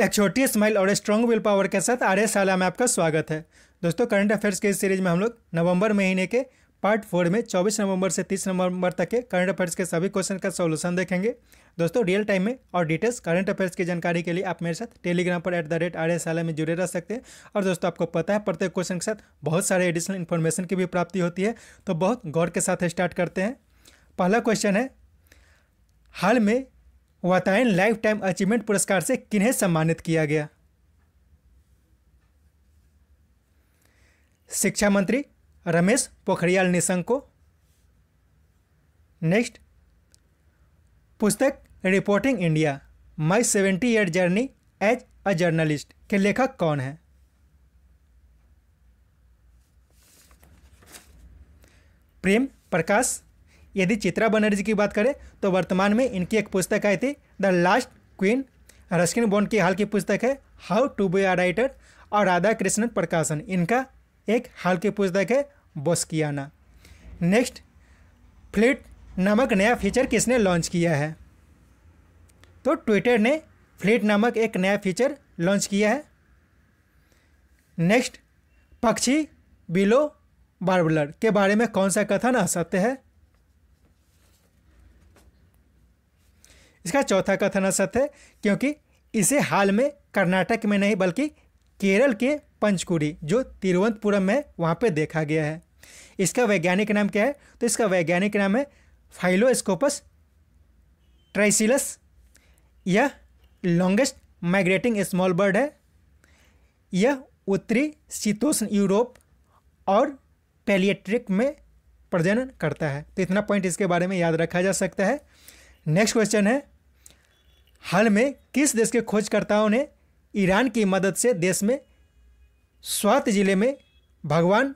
एक छोटी स्माइल और स्ट्रॉन्ग विल पावर के साथ आर एस में आपका स्वागत है दोस्तों करंट अफेयर्स के इस सीरीज में हम लोग नवंबर महीने के पार्ट फोर में 24 नवंबर से 30 नवंबर तक के करंट अफेयर्स के सभी क्वेश्चन का सोल्यूशन देखेंगे दोस्तों रियल टाइम में और डिटेल्स करंट अफेयर्स की जानकारी के लिए आप मेरे साथ टेलीग्राम पर एट द रेट में जुड़े रह सकते हैं और दोस्तों आपको पता है प्रत्येक क्वेश्चन के साथ बहुत सारे एडिशनल इन्फॉर्मेशन की भी प्राप्ति होती है तो बहुत गौर के साथ स्टार्ट करते हैं पहला क्वेश्चन है हाल में वातायन लाइफ टाइम अचीवमेंट पुरस्कार से किन्हें सम्मानित किया गया शिक्षा मंत्री रमेश पोखरियाल निशंक को नेक्स्ट पुस्तक reporting India my seventy eight journey as a journalist के लेखक कौन है प्रेम प्रकाश यदि चित्रा बनर्जी की बात करें तो वर्तमान में इनकी एक पुस्तक आई थी the last queen Ruskin Bond की हाल की पुस्तक है how to be a writer और राधा कृष्णन प्रकाशन इनका एक हाल की पुस्तक है बोस्कियाना नेक्स्ट फ्लिट नामक नया फीचर किसने लॉन्च किया है तो ट्विटर ने फ्लिट नामक एक नया फीचर लॉन्च किया है नेक्स्ट पक्षी बिलो बार्बलर के बारे में कौन सा कथन असत्य है इसका चौथा कथन असत्य है क्योंकि इसे हाल में कर्नाटक में नहीं बल्कि केरल के पंचकुड़ी जो तिरुवनंतपुरम में वहाँ पे देखा गया है इसका वैज्ञानिक नाम क्या है तो इसका वैज्ञानिक नाम है फाइलोस्कोपस ट्राइसिलस यह लॉन्गेस्ट माइग्रेटिंग स्मॉल बर्ड है यह उत्तरी शीतोष्ण यूरोप और पैलिएट्रिक में प्रजनन करता है तो इतना पॉइंट इसके बारे में याद रखा जा सकता है नेक्स्ट क्वेश्चन है हाल में किस देश के खोजकर्ताओं ने ईरान की मदद से देश में स्वात जिले में भगवान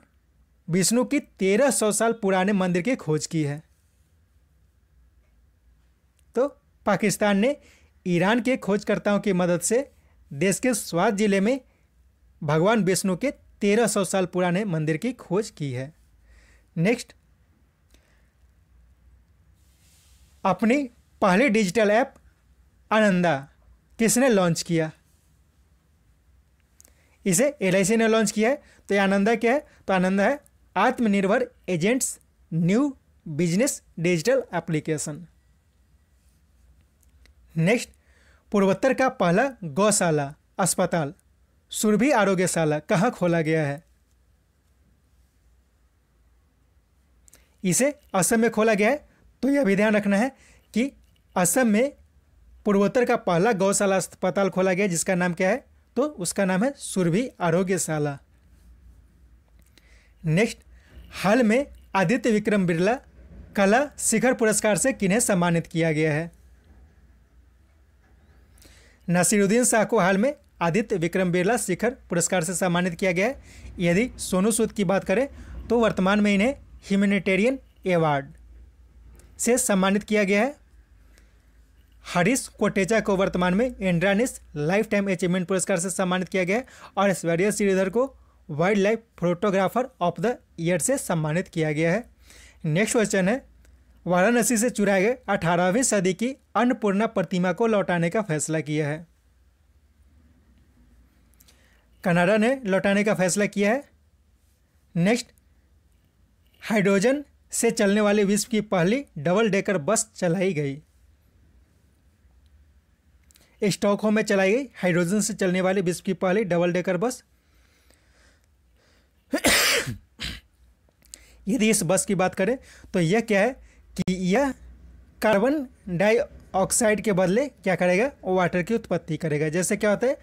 विष्णु की तेरह सौ साल पुराने मंदिर की खोज की है तो पाकिस्तान ने ईरान के खोजकर्ताओं की मदद से देश के स्वात जिले में भगवान विष्णु के तेरह सौ साल पुराने मंदिर की खोज की है नेक्स्ट अपनी पहली डिजिटल ऐप आनंदा किसने लॉन्च किया इसे एल ने लॉन्च किया है तो ये आनंदा क्या है तो आनंदा है Atmanirbhar agents new business digital application next पूर्वोत्तर का पहला गौशाला अस्पताल सुरभि आरोग्यशाला कहाँ खोला गया है इसे असम में खोला गया है तो यह भी ध्यान रखना है कि असम में पूर्वोत्तर का पहला गौशाला अस्पताल खोला गया जिसका नाम क्या है तो उसका नाम है सुरभि आरोग्यशाला नेक्स्ट हाल में आदित्य विक्रम बिरला कला शिखर पुरस्कार से किन्हें सम्मानित किया गया है नसीरुद्दीन शाह को हाल में आदित्य विक्रम बिरला शिखर पुरस्कार से सम्मानित किया गया है यदि सोनू सूद की बात करें तो वर्तमान में इन्हें ह्यूमैनिटेरियन अवार्ड से सम्मानित किया गया है हरीश कोटेजा को वर्तमान में इंड्रानिस लाइफ टाइम अचीवमेंट पुरस्कार से सम्मानित किया गया और ऐश्वर्या श्रीधर को wildlife photographer of the year से सम्मानित किया गया है नेक्स्ट क्वेश्चन है वाराणसी से चुराए गए अठारहवीं सदी की अन्नपूर्णा प्रतिमा को लौटाने का फैसला किया है कनाडा ने लौटाने का फैसला किया है नेक्स्ट हाइड्रोजन से चलने वाली विश्व की पहली डबल डेकर बस चलाई गई स्टॉकहोम में चलाई गई हाइड्रोजन से चलने वाली विश्व की पहली डबल डेकर बस यदि इस बस की बात करें तो यह क्या है कि यह कार्बन डाइऑक्साइड के बदले क्या करेगा वाटर की उत्पत्ति करेगा जैसे क्या होता है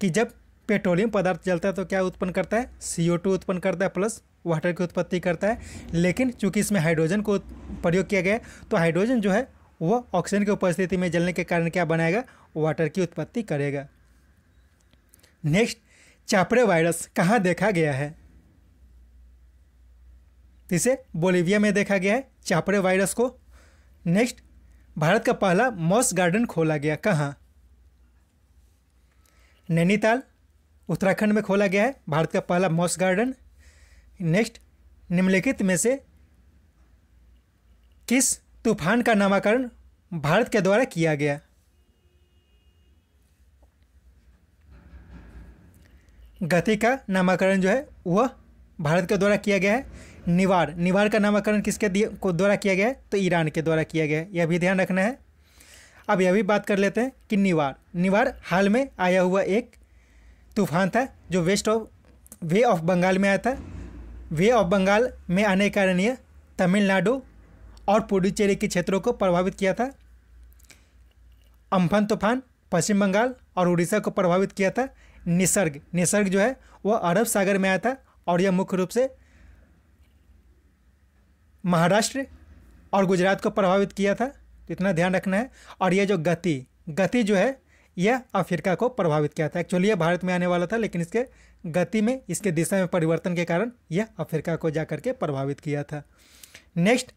कि जब पेट्रोलियम पदार्थ जलता है तो क्या उत्पन्न करता है सी उत्पन्न करता है प्लस वाटर की उत्पत्ति करता है लेकिन चूंकि इसमें हाइड्रोजन को प्रयोग किया गया तो हाइड्रोजन जो है वह ऑक्सीजन की उपस्थिति में जलने के कारण क्या बनाएगा वाटर की उत्पत्ति करेगा नेक्स्ट चापड़े वायरस कहाँ देखा गया है इसे बोलीविया में देखा गया है चापड़े वायरस को नेक्स्ट भारत का पहला मॉस गार्डन खोला गया कहाँ नैनीताल उत्तराखंड में खोला गया है भारत का पहला मॉस गार्डन नेक्स्ट निम्नलिखित में से किस तूफान का नामकरण भारत के द्वारा किया गया गति का नामाकरण जो है वह भारत के द्वारा किया गया है निवार निवार का नामाकरण किसके को द्वारा किया गया है तो ईरान के द्वारा किया गया है यह भी ध्यान रखना है अब यह भी बात कर लेते हैं कि निवार निवार हाल में आया हुआ एक तूफान था जो west of bay of Bengal में आया था वे ऑफ बंगाल में आने के कारण यह तमिलनाडु और पुडुचेरी के क्षेत्रों को प्रभावित किया था अम्फन तूफान पश्चिम बंगाल और उड़ीसा को प्रभावित किया था निसर्ग निसर्ग जो है वह अरब सागर में आया था और यह मुख्य रूप से महाराष्ट्र और गुजरात को प्रभावित किया था तो इतना ध्यान रखना है और यह जो गति गति जो है यह अफ्रीका को प्रभावित किया था एक्चुअली यह भारत में आने वाला था लेकिन इसके गति में इसके दिशा में परिवर्तन के कारण यह अफ्रीका को जा के प्रभावित किया था नेक्स्ट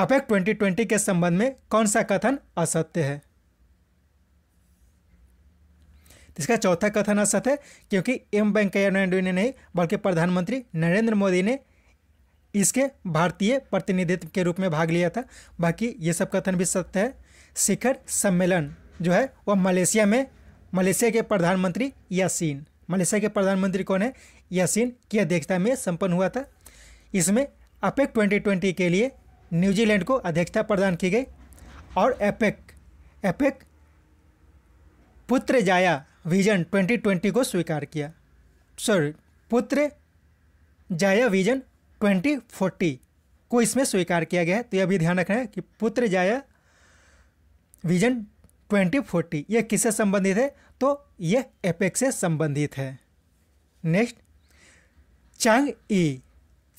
अपेक्ट 2020 के संबंध में कौन सा कथन असत्य है इसका चौथा कथन असत है क्योंकि एम वेंकैया नायडू ने नहीं बल्कि प्रधानमंत्री नरेंद्र मोदी ने इसके भारतीय प्रतिनिधित्व के रूप में भाग लिया था बाकी ये सब कथन भी सत्य है शिखर सम्मेलन जो है वह मलेशिया में मलेशिया के प्रधानमंत्री यासीन मलेशिया के प्रधानमंत्री कौन है यासीन की अध्यक्षता में संपन्न हुआ था इसमें अपेक 2020 के लिए न्यूजीलैंड को अध्यक्षता प्रदान की गई और एपेक एपेक पुत्र जाया विजन 2020 को स्वीकार किया सॉरी पुत्र जाया विजन 2040 को इसमें स्वीकार किया गया है तो यह भी ध्यान रखना है कि पुत्र जाया विजन 2040 यह किससे संबंधित है तो यह एपेक्स से संबंधित है नेक्स्ट चांग ई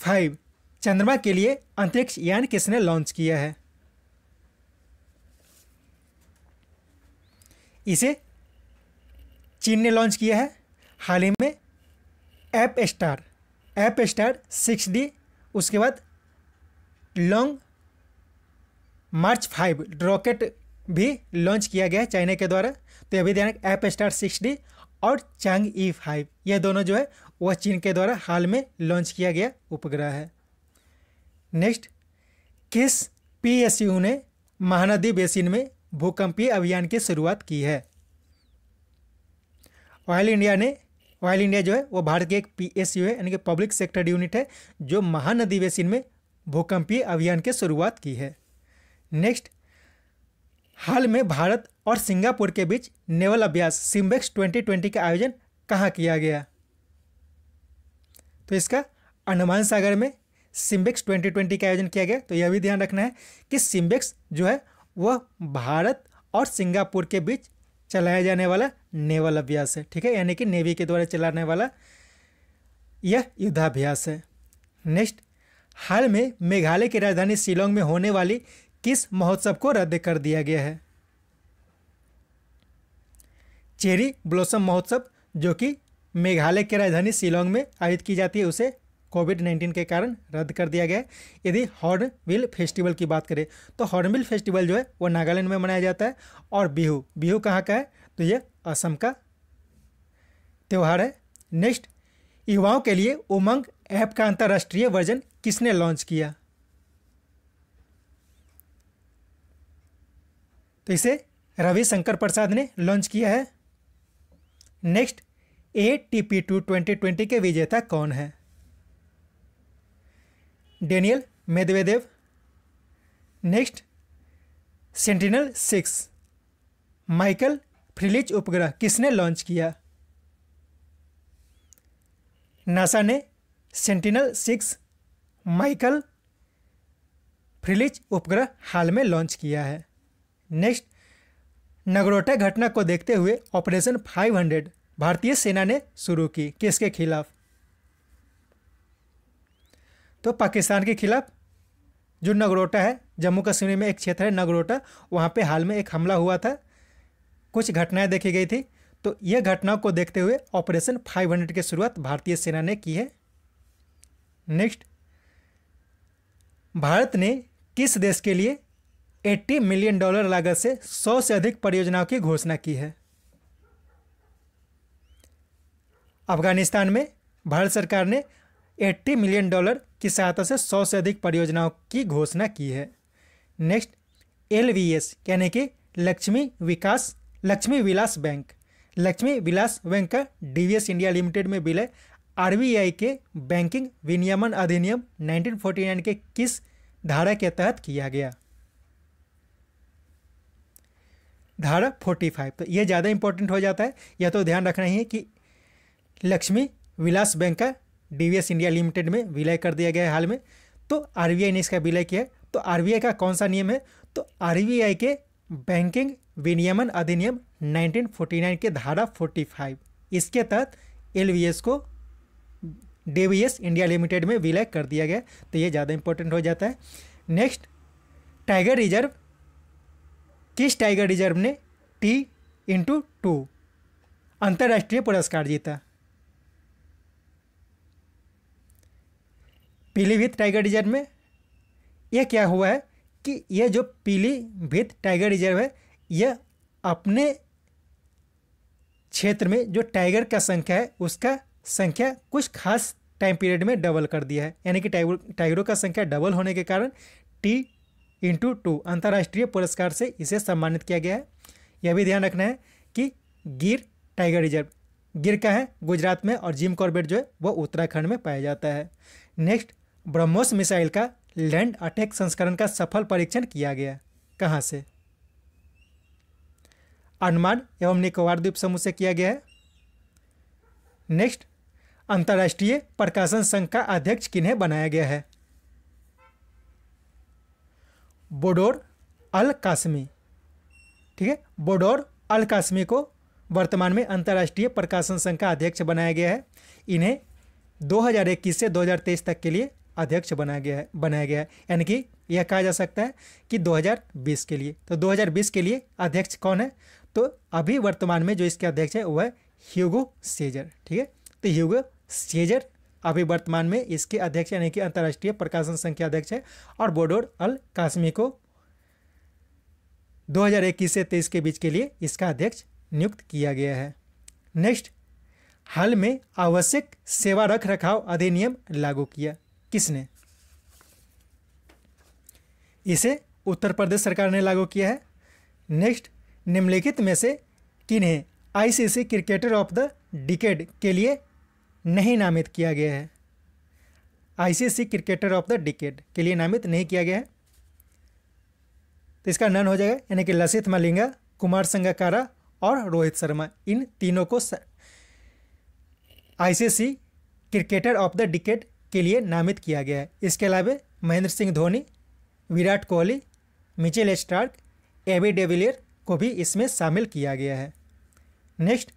फाइव चंद्रमा के लिए अंतरिक्ष यान किसने लॉन्च किया है इसे चीन ने लॉन्च किया है हाल ही में Apstar Apstar six D उसके बाद लॉन्ग मार्च फाइव रॉकेट भी लॉन्च किया गया है चाइना के द्वारा तो अभी ध्यान ऐप स्टार सिक्स डी और चांग ई फाइव यह दोनों जो है वह चीन के द्वारा हाल में लॉन्च किया गया उपग्रह है नेक्स्ट किस पी ने महानदी बेसिन में भूकंपीय अभियान की शुरुआत की है ऑयल इंडिया ने ऑयल इंडिया जो है वो भारत की एक पी है यानी कि पब्लिक सेक्टर यूनिट है जो बेसिन में भूकंपीय अभियान की शुरुआत की है नेक्स्ट हाल में भारत और सिंगापुर के बीच नेवल अभ्यास सिम्बेक्स 2020 का आयोजन कहाँ किया गया तो इसका अनुमान सागर में सिम्बेक्स 2020 का आयोजन किया गया तो यह भी ध्यान रखना है कि सिम्बेक्स जो है वह भारत और सिंगापुर के बीच चलाया जाने वाला नेवल अभ्यास है ठीक है यानी कि नेवी के द्वारा चलाने वाला यह युद्धाभ्यास है नेक्स्ट हाल में मेघालय की राजधानी शिलोंग में होने वाली किस महोत्सव को रद्द कर दिया गया है चेरी ब्लॉसम महोत्सव जो कि मेघालय की राजधानी शिलोंग में आयोजित की जाती है उसे कोविड नाइन्टीन के कारण रद्द कर दिया गया है यदि हॉर्नबिल फेस्टिवल की बात करें तो हॉर्नबिल फेस्टिवल जो है वो नागालैंड में मनाया जाता है और बिहू बिहू कहाँ का है तो ये असम का त्यौहार है नेक्स्ट युवाओं के लिए उमंग ऐप का अंतर्राष्ट्रीय वर्जन किसने लॉन्च किया तो इसे रविशंकर प्रसाद ने लॉन्च किया है next A T P two twenty twenty के विजेता कौन है Daniil Medvedev next Sentinel six Michael Freilich उपग्रह किसने लॉन्च किया नासा ने सेंटिनल सिक्स माइकल फ्रिलिच उपग्रह हाल में लॉन्च किया है नेक्स्ट नगरोटा घटना को देखते हुए ऑपरेशन 500 भारतीय सेना ने शुरू की किसके खिलाफ तो पाकिस्तान के खिलाफ जो नगरोटा है जम्मू कश्मीर में एक क्षेत्र है नगरोटा वहाँ पे हाल में एक हमला हुआ था कुछ घटनाएं देखी गई थी तो यह घटनाओं को देखते हुए ऑपरेशन 500 की शुरुआत भारतीय सेना ने की है नेक्स्ट भारत ने किस देश के लिए 80 मिलियन डॉलर लागत से 100 से अधिक परियोजनाओं की घोषणा की है अफगानिस्तान में भारत सरकार ने 80 मिलियन डॉलर की सहायता से 100 से अधिक परियोजनाओं की घोषणा की है नेक्स्ट एल यानी कि लक्ष्मी विकास लक्ष्मी विलास बैंक लक्ष्मी विलास बैंक का डीवीएस इंडिया लिमिटेड में विलय है आरबीआई के बैंकिंग विनियमन अधिनियम 1949 के किस धारा के तहत किया गया धारा 45 तो यह ज़्यादा इंपॉर्टेंट हो जाता है यह तो ध्यान रखना ही है कि लक्ष्मी विलास बैंक का डीवीएस इंडिया लिमिटेड में विलय कर दिया गया है हाल में तो आरबीआई ने इसका विलय किया तो आरबीआई का कौन सा नियम है तो आरबीआई के बैंकिंग विनियमन अधिनियम 1949 के धारा 45 इसके तहत एल को डेवीएस इंडिया लिमिटेड में विलय कर दिया गया तो ये ज़्यादा इंपॉर्टेंट हो जाता है नेक्स्ट टाइगर रिजर्व किस टाइगर रिजर्व ने टी इंटू टू अंतर्राष्ट्रीय पुरस्कार जीता पीलीभीत टाइगर रिजर्व में यह क्या हुआ है कि यह जो पीलीभीत टाइगर रिजर्व है यह अपने क्षेत्र में जो टाइगर का संख्या है उसका संख्या कुछ खास टाइम पीरियड में डबल कर दिया है यानी कि टाइगर टाइगरों का संख्या डबल होने के कारण टी इंटू टू अंतर्राष्ट्रीय पुरस्कार से इसे सम्मानित किया गया है यह भी ध्यान रखना है कि गिर टाइगर रिजर्व गिर का है गुजरात में और जिम कॉर्बेट जो है वह उत्तराखंड में पाया जाता है नेक्स्ट ब्रह्मोस मिसाइल का लैंड अटैक संस्करण का सफल परीक्षण किया गया कहाँ से अंडमान एवं निकोबार द्वीप समूह से किया गया है नेक्स्ट अंतर्राष्ट्रीय प्रकाशन संघ का अध्यक्ष किन्हें बनाया गया है बोडोर अल कासमी ठीक है बोडोर अल कासमी को वर्तमान में अंतर्राष्ट्रीय प्रकाशन संघ का अध्यक्ष बनाया गया है इन्हें 2021 से 2023 तक के लिए अध्यक्ष बनाया गया है बनाया गया है यानी कि यह कहा जा सकता है कि 2020 के लिए तो 2020 के लिए अध्यक्ष कौन है तो अभी वर्तमान में जो इसके अध्यक्ष है वह ह्यूगो सेजर ठीक है तो ह्यूगो सेजर अभी वर्तमान में इसके अध्यक्ष यानी कि अंतर्राष्ट्रीय प्रकाशन संघ के अध्यक्ष है और बोडोर अल कासमी को 2021 से 23 के बीच के लिए इसका अध्यक्ष नियुक्त किया गया है नेक्स्ट हाल में आवश्यक सेवा रख रखाव अधिनियम लागू किया किसने इसे उत्तर प्रदेश सरकार ने लागू किया है नेक्स्ट निम्नलिखित में से किन्हें ICC cricketer of the decade के लिए नहीं नामित किया गया है ICC cricketer of the decade के लिए नामित नहीं किया गया है तो इसका नन हो जाएगा यानी कि लसित मलिंगा कुमार संगकारा और रोहित शर्मा इन तीनों को ICC cricketer of the decade के लिए नामित किया गया है इसके अलावा Mahendra Singh Dhoni Virat Kohli Mitchell Starc AB de Villiers को भी इसमें शामिल किया गया है नेक्स्ट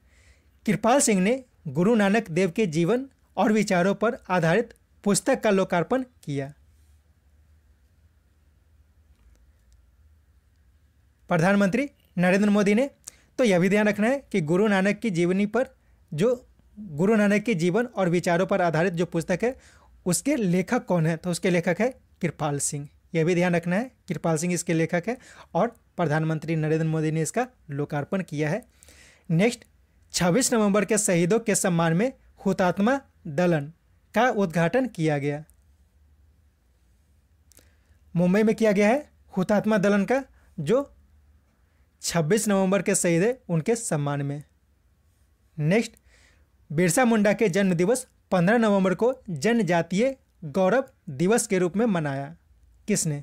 कृपाल सिंह ने गुरु नानक देव के जीवन और विचारों पर आधारित पुस्तक का लोकार्पण किया प्रधानमंत्री नरेंद्र मोदी ने तो यह भी ध्यान रखना है कि गुरु नानक की जीवनी पर जो गुरु नानक के जीवन और विचारों पर आधारित जो पुस्तक है उसके लेखक कौन है तो उसके लेखक है कृपाल सिंह यह भी ध्यान रखना है कृपाल सिंह इसके लेखक है और प्रधानमंत्री नरेंद्र मोदी ने इसका लोकार्पण किया है नेक्स्ट 26 नवंबर के शहीदों के सम्मान में हुतात्मा दलन का उद्घाटन किया गया मुंबई में किया गया है हुतात्मा दलन का जो 26 नवंबर के शहीद है उनके सम्मान में नेक्स्ट बिरसा मुंडा के जन्म दिवस 15 नवंबर को जनजातीय गौरव दिवस के रूप में मनाया किसने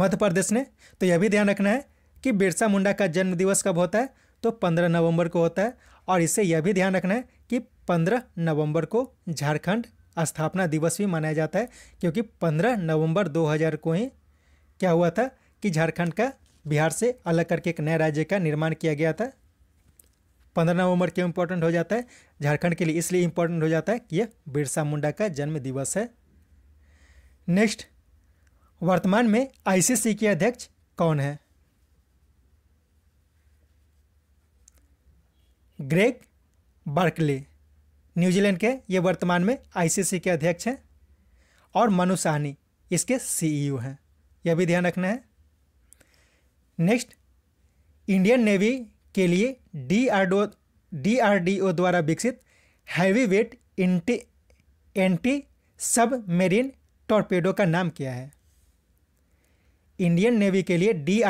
मध्य प्रदेश ने तो यह भी ध्यान रखना है कि बिरसा मुंडा का जन्म दिवस कब होता है तो पंद्रह नवंबर को होता है और इससे यह भी ध्यान रखना है कि पंद्रह नवंबर को झारखंड स्थापना दिवस भी मनाया जाता है क्योंकि पंद्रह नवंबर 2000 को ही क्या हुआ था कि झारखंड का बिहार से अलग करके एक नए राज्य का निर्माण किया गया था पंद्रह नवंबर क्यों इम्पोर्टेंट हो जाता है झारखंड के लिए इसलिए इम्पोर्टेंट हो जाता है कि यह बिरसा मुंडा का जन्म दिवस है नेक्स्ट वर्तमान में आईसीसी के अध्यक्ष कौन है ग्रेग बर्कले न्यूजीलैंड के ये वर्तमान में आईसीसी के अध्यक्ष हैं और मनु साहनी इसके सीईओ e हैं यह भी ध्यान रखना है नेक्स्ट इंडियन नेवी के लिए डीआरडीओ डीआरडीओ द्वारा विकसित heavyweight anti anti submarine torpedo का नाम क्या है इंडियन नेवी के लिए डी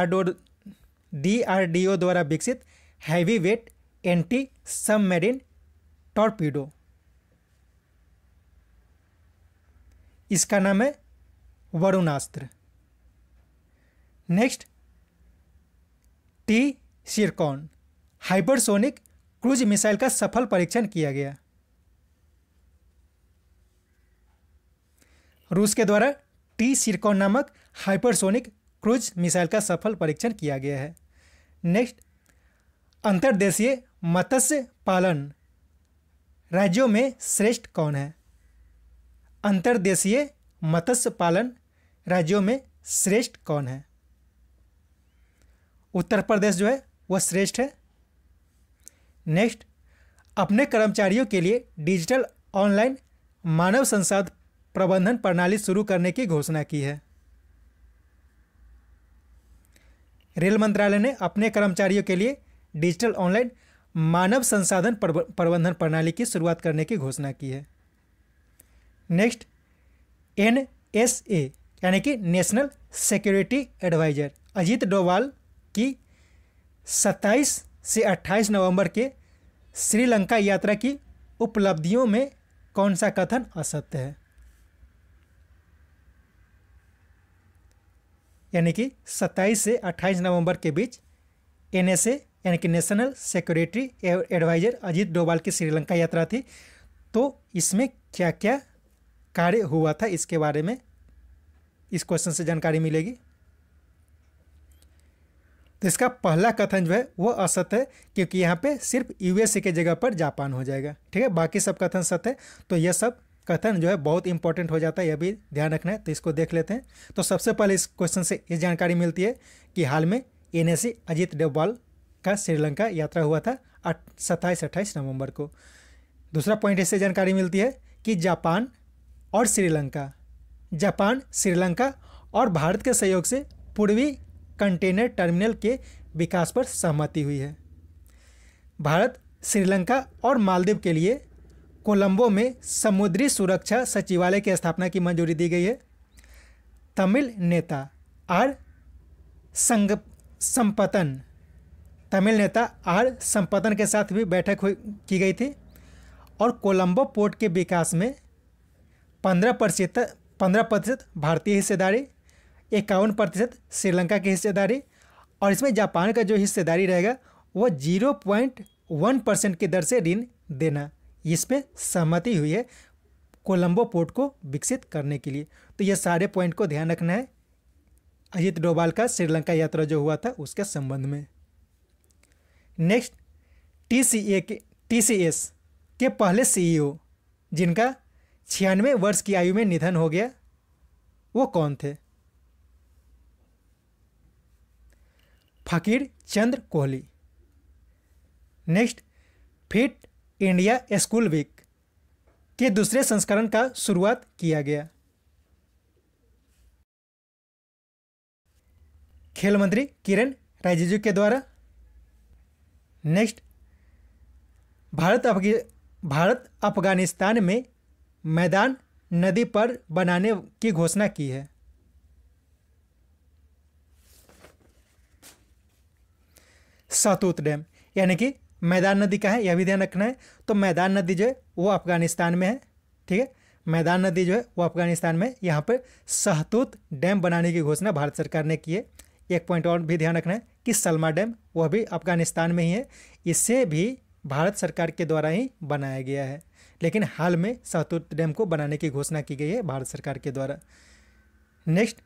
आर डी द्वारा विकसित heavyweight anti submarine torpedo इसका नाम है Varunastra next T Zircon hypersonic cruise missile का सफल परीक्षण किया गया रूस के द्वारा टी सिरकॉन नामक हाइपरसोनिक क्रूज मिसाइल का सफल परीक्षण किया गया है नेक्स्ट अंतर्देशीय मत्स्य पालन राज्यों में श्रेष्ठ कौन है अंतर्देशीय मत्स्य पालन राज्यों में श्रेष्ठ कौन है उत्तर प्रदेश जो है वह श्रेष्ठ है नेक्स्ट अपने कर्मचारियों के लिए डिजिटल ऑनलाइन मानव संसाध प्रबंधन प्रणाली शुरू करने की घोषणा की है रेल मंत्रालय ने अपने कर्मचारियों के लिए डिजिटल ऑनलाइन मानव संसाधन प्रबंधन प्रणाली की शुरुआत करने की घोषणा की है नेक्स्ट एन एस ए यानी कि national security adviser Ajit Doval की 27 से 28 नवंबर के श्रीलंका यात्रा की उपलब्धियों में कौन सा कथन असत्य है यानी कि 27 से 28 नवंबर के बीच एनएसए यानी कि national security adviser Ajit Doval की श्रीलंका यात्रा थी तो इसमें क्या क्या कार्य हुआ था इसके बारे में इस क्वेश्चन से जानकारी मिलेगी तो इसका पहला कथन जो है वो असत है क्योंकि यहाँ पे सिर्फ यूएसए के जगह पर जापान हो जाएगा ठीक है बाकी सब कथन सत्य है तो यह सब कथन जो है बहुत इंपॉर्टेंट हो जाता है यह भी ध्यान रखना है तो इसको देख लेते हैं तो सबसे पहले इस क्वेश्चन से ये जानकारी मिलती है कि हाल में एन अजीत डेवाल का श्रीलंका यात्रा हुआ था सत्ताईस अट्ठाईस नवंबर को दूसरा पॉइंट इससे जानकारी मिलती है कि जापान और श्रीलंका जापान श्रीलंका और भारत के सहयोग से पूर्वी कंटेनर टर्मिनल के विकास पर सहमति हुई है भारत श्रीलंका और मालदीव के लिए कोलंबो में समुद्री सुरक्षा सचिवालय की स्थापना की मंजूरी दी गई है तमिल नेता आर संग संपतन तमिल नेता आर संपतन के साथ भी बैठक हुई की गई थी और कोलंबो पोर्ट के विकास में पंद्रह प्रतिशत पंद्रह प्रतिशत भारतीय हिस्सेदारी इक्यावन प्रतिशत श्रीलंका की हिस्सेदारी और इसमें जापान का जो हिस्सेदारी रहेगा वो जीरो पॉइंट वन परसेंट की दर से ऋण देना इस पर सहमति हुई है कोलंबो पोर्ट को विकसित करने के लिए तो ये सारे पॉइंट को ध्यान रखना है अजित डोभाल का श्रीलंका यात्रा जो हुआ था उसके संबंध में नेक्स्ट टी सी ए के टी सी एस के पहले सीईओ e जिनका छियानवे वर्ष की आयु में निधन हो गया वो कौन थे Faqir Chandra Kohli next Fit India school week के दूसरे संस्करण का शुरुआत किया गया खेल मंत्री किरण रिजिजू के द्वारा नेक्स्ट भारत अफगी भारत अफगानिस्तान में मैदान नदी पर बनाने की घोषणा की है सतूत डैम यानी कि मैदान नदी का है यह भी ध्यान रखना है तो मैदान नदी जो है वो अफगानिस्तान में है ठीक है मैदान नदी जो है वो अफगानिस्तान में यहाँ पर सहतूत डैम बनाने की घोषणा भारत सरकार ने की है एक पॉइंट और भी ध्यान रखना है कि सलमा डैम वह भी अफगानिस्तान में ही है इसे भी भारत सरकार के द्वारा ही बनाया गया है लेकिन हाल में सहतूत डैम को बनाने की घोषणा की गई है भारत सरकार के द्वारा नेक्स्ट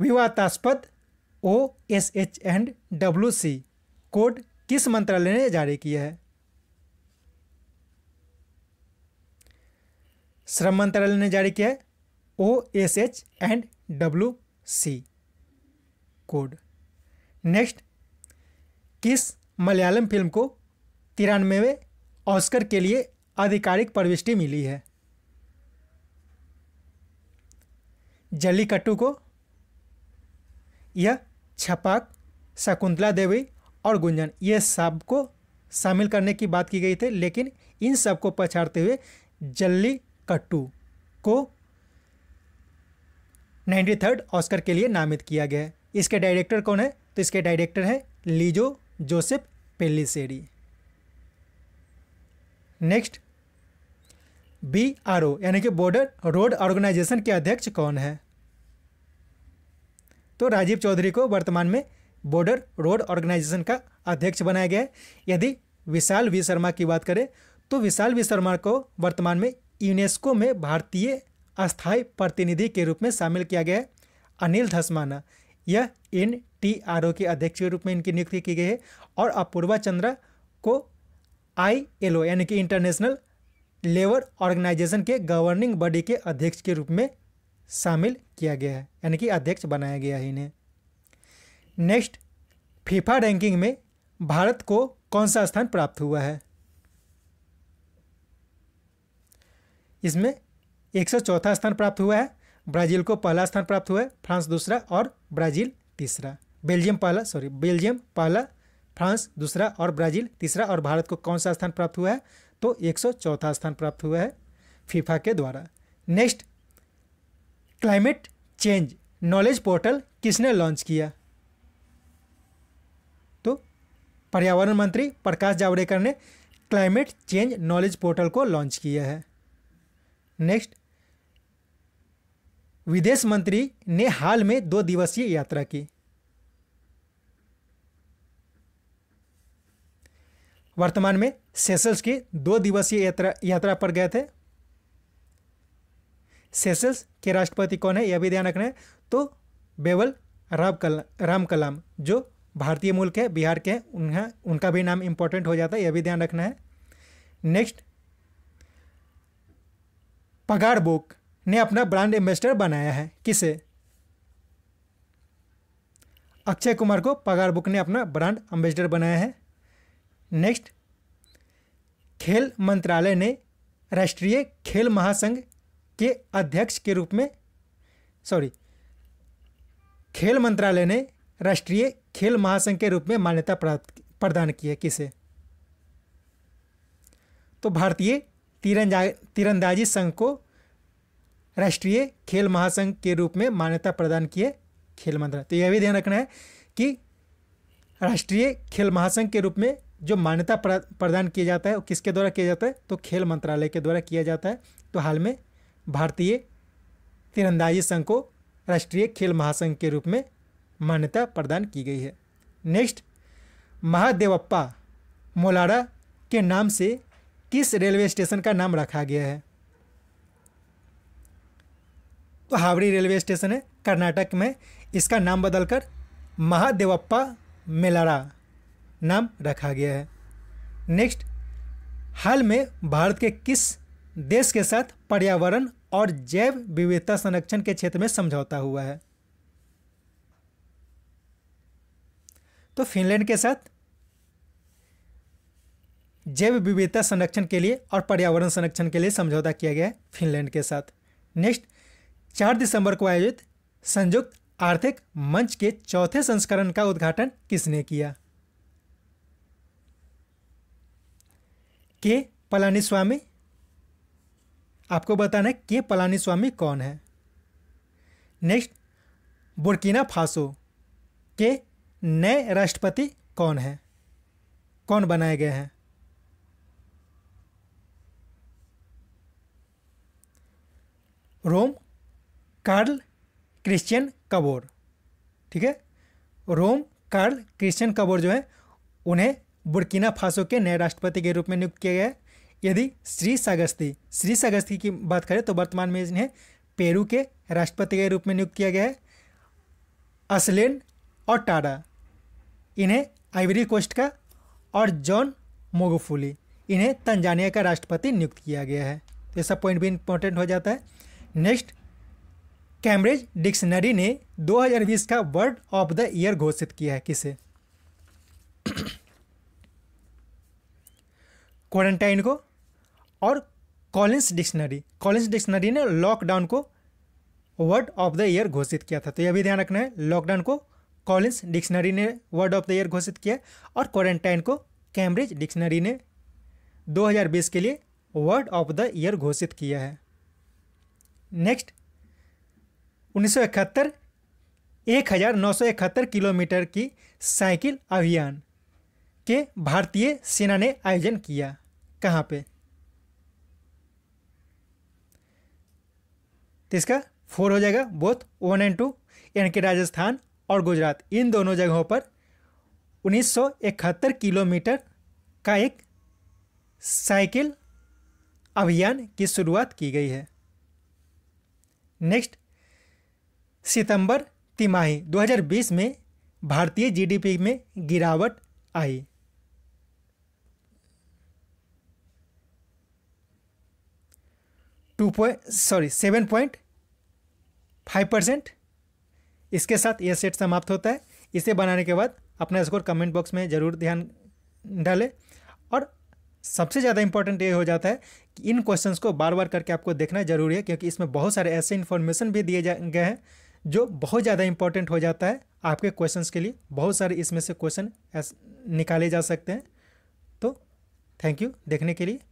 विवादास्पद O S H and W C code किस मंत्रालय ने जारी किया है श्रम मंत्रालय ने जारी किया है O S H and W C code next किस मलयालम फिल्म को तिरानवे ऑस्कर के लिए आधिकारिक प्रविष्टि मिली है जलीकट्टू को यह छपाक शकुंतला देवी और गुंजन ये सब को शामिल करने की बात की गई थी लेकिन इन सब को पछाड़ते हुए जल्ली कट्टू को नाइन्टी थर्ड ऑस्कर के लिए नामित किया गया है इसके डायरेक्टर कौन है तो इसके डायरेक्टर हैं Lijo Joseph Pellissery next B R O यानी कि बॉर्डर रोड ऑर्गेनाइजेशन के अध्यक्ष कौन है तो राजीव चौधरी को वर्तमान में बॉर्डर रोड ऑर्गेनाइजेशन का अध्यक्ष बनाया गया है यदि विशाल वी शर्मा की बात करें तो विशाल वी शर्मा को वर्तमान में यूनेस्को में भारतीय अस्थायी प्रतिनिधि के रूप में शामिल किया गया है अनिल धस्माना यह एन टी आर ओ के अध्यक्ष के रूप में इनकी नियुक्ति की गई है और अपूर्वा चंद्रा को आई एल ओ यानी कि इंटरनेशनल लेबर ऑर्गेनाइजेशन के गवर्निंग बॉडी के अध्यक्ष के रूप में शामिल किया गया है यानी कि अध्यक्ष बनाया गया है इन्हें नेक्स्ट फीफा रैंकिंग में भारत को कौन सा स्थान प्राप्त हुआ है इसमें एक सौ चौथा स्थान प्राप्त हुआ है ब्राज़ील को पहला स्थान प्राप्त हुआ है फ्रांस दूसरा और ब्राज़ील तीसरा बेल्जियम पहला सॉरी बेल्जियम पहला फ्रांस दूसरा और ब्राज़ील तीसरा और भारत को कौन सा स्थान प्राप्त हुआ है तो एक सौ चौथा स्थान प्राप्त हुआ है फीफा के द्वारा next climate change knowledge portal किसने लॉन्च किया पर्यावरण मंत्री प्रकाश जावड़ेकर ने क्लाइमेट चेंज नॉलेज पोर्टल को लॉन्च किया है नेक्स्ट विदेश मंत्री ने हाल में दो दिवसीय यात्रा की वर्तमान में सेसल्स की दो दिवसीय यात्रा यात्रा पर गए थे सेसल्स के राष्ट्रपति कौन है यह भी ध्यान रखना है तो बेवल राम कलाम जो भारतीय मूल के बिहार के उन्हें उनका भी नाम इम्पोर्टेंट हो जाता है यह भी ध्यान रखना है नेक्स्ट पगार बुक ने अपना ब्रांड एम्बेसडर बनाया है किसे अक्षय कुमार को पगार बुक ने अपना ब्रांड एम्बेसडर बनाया है नेक्स्ट खेल मंत्रालय ने राष्ट्रीय खेल महासंघ के अध्यक्ष के रूप में सॉरी खेल मंत्रालय ने राष्ट्रीय खेल महासंघ के रूप में मान्यता प्राप्त प्रदान की है किसे तो भारतीय तीरंदा तीरंदाजी संघ को राष्ट्रीय खेल महासंघ के रूप में मान्यता प्रदान किए खेल मंत्रालय तो यह भी ध्यान रखना है कि राष्ट्रीय खेल महासंघ के रूप में जो मान्यता प्रदान किया जाता है वो किसके द्वारा किया जाता है तो खेल मंत्रालय के द्वारा किया जाता है तो हाल में भारतीय तीरंदाजी संघ को राष्ट्रीय खेल महासंघ के रूप में मान्यता प्रदान की गई है नेक्स्ट महादेवप्पा मोलाड़ा के नाम से किस रेलवे स्टेशन का नाम रखा गया है तो हावड़ी रेलवे स्टेशन है कर्नाटक में इसका नाम बदलकर महादेवप्पा मेलाड़ा नाम रखा गया है नेक्स्ट हाल में भारत के किस देश के साथ पर्यावरण और जैव विविधता संरक्षण के क्षेत्र में समझौता हुआ है तो फिनलैंड के साथ जैव विविधता संरक्षण के लिए और पर्यावरण संरक्षण के लिए समझौता किया गया है फिनलैंड के साथ नेक्स्ट चार दिसंबर को आयोजित संयुक्त आर्थिक मंच के चौथे संस्करण का उद्घाटन किसने किया के पलानी स्वामी आपको बताना है के पलानी स्वामी कौन है नेक्स्ट बुरकीना फासो के नए राष्ट्रपति कौन हैं कौन बनाए गए हैं रोम कार्ल क्रिश्चियन कबोर ठीक है रोम कार्ल क्रिश्चियन कबोर जो है उन्हें बुर्किना फासो के नए राष्ट्रपति के रूप में नियुक्त किया गया है यदि श्री सागस्ती श्री सागस्ती की बात करें तो वर्तमान में इन्हें पेरू के राष्ट्रपति के रूप में नियुक्त किया गया है असलेन और टाडा इन्हें आइवरी कोस्ट का और जॉन मोगोफुली इन्हें तंजानिया का राष्ट्रपति नियुक्त किया गया है तो ये सब पॉइंट भी इम्पोर्टेंट हो जाता है नेक्स्ट कैम्ब्रिज डिक्शनरी ने 2020 का वर्ड ऑफ द ईयर घोषित किया है किसे क्वारंटाइन को और कॉलिंस डिक्शनरी कॉलिंस डिक्शनरी ने लॉकडाउन को वर्ड ऑफ द ईयर घोषित किया था तो यह भी ध्यान रखना है लॉकडाउन को कॉलिन्स डिक्शनरी ने वर्ड ऑफ द ईयर घोषित किया और क्वारंटाइन को कैम्ब्रिज डिक्शनरी ने 2020 के लिए वर्ड ऑफ द ईयर घोषित किया है नेक्स्ट उन्नीस सौ किलोमीटर की साइकिल अभियान के भारतीय सेना ने आयोजन किया कहाँ पे तो इसका फोर हो जाएगा बोथ वन एंड टू यानी कि राजस्थान और गुजरात इन दोनों जगहों पर 1971 किलोमीटर का एक साइकिल अभियान की शुरुआत की गई है नेक्स्ट सितंबर तिमाही 2020 में भारतीय जीडीपी में गिरावट आई two point sorry seven point five percent इसके साथ ये सेट समाप्त होता है इसे बनाने के बाद अपना स्कोर कमेंट बॉक्स में ज़रूर ध्यान डालें और सबसे ज़्यादा इंपॉर्टेंट ये हो जाता है कि इन क्वेश्चंस को बार बार करके आपको देखना ज़रूरी है क्योंकि इसमें बहुत सारे ऐसे इन्फॉर्मेशन भी दिए गए हैं जो बहुत ज़्यादा इंपॉर्टेंट हो जाता है आपके क्वेश्चंस के लिए बहुत सारे इसमें से क्वेश्चन निकाले जा सकते हैं तो थैंक यू देखने के लिए